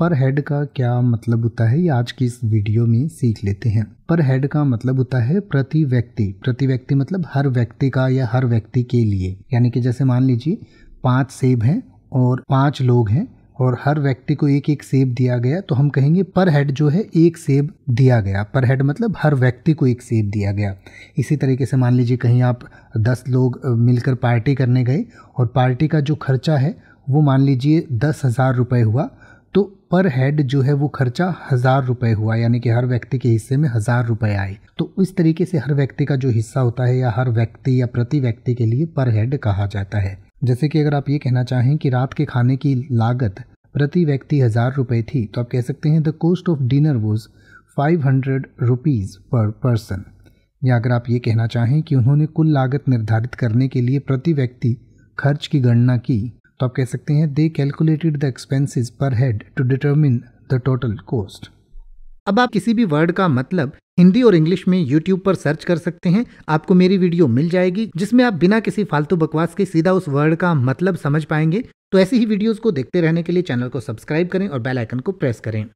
पर हेड का क्या मतलब होता है ये आज की इस वीडियो में सीख लेते हैं पर हेड का मतलब होता है प्रति व्यक्ति प्रति व्यक्ति मतलब हर व्यक्ति का या हर व्यक्ति के लिए यानी कि जैसे मान लीजिए पांच सेब हैं और पांच लोग हैं और हर व्यक्ति को एक एक सेब दिया गया तो हम कहेंगे पर हेड जो है एक सेब दिया गया पर हेड मतलब हर व्यक्ति को एक सेब दिया गया इसी तरीके से मान लीजिए कहीं आप दस लोग मिलकर पार्टी करने गए और पार्टी का जो खर्चा है वो मान लीजिए दस हज़ार रुपये हुआ तो पर हेड जो है वो खर्चा हज़ार रुपये हुआ यानी कि हर व्यक्ति के हिस्से में हज़ार रुपये आए तो इस तरीके से हर व्यक्ति का जो हिस्सा होता है या हर व्यक्ति या प्रति व्यक्ति के लिए पर हेड कहा जाता है जैसे कि अगर आप ये कहना चाहें कि रात के खाने की लागत प्रति व्यक्ति हज़ार रुपये थी तो आप कह सकते हैं the cost of dinner was five hundred rupees per person या अगर आप ये कहना चाहें कि उन्होंने कुल लागत निर्धारित करने के लिए प्रति व्यक्ति खर्च की गणना की तो आप कह सकते हैं they calculated the expenses per head to determine the total cost अब आप किसी भी वर्ड का मतलब हिंदी और इंग्लिश में यूट्यूब पर सर्च कर सकते हैं आपको मेरी वीडियो मिल जाएगी जिसमें आप बिना किसी फालतू बकवास के सीधा उस वर्ड का मतलब समझ पाएंगे तो ऐसी ही वीडियोस को देखते रहने के लिए चैनल को सब्सक्राइब करें और बेल आइकन को प्रेस करें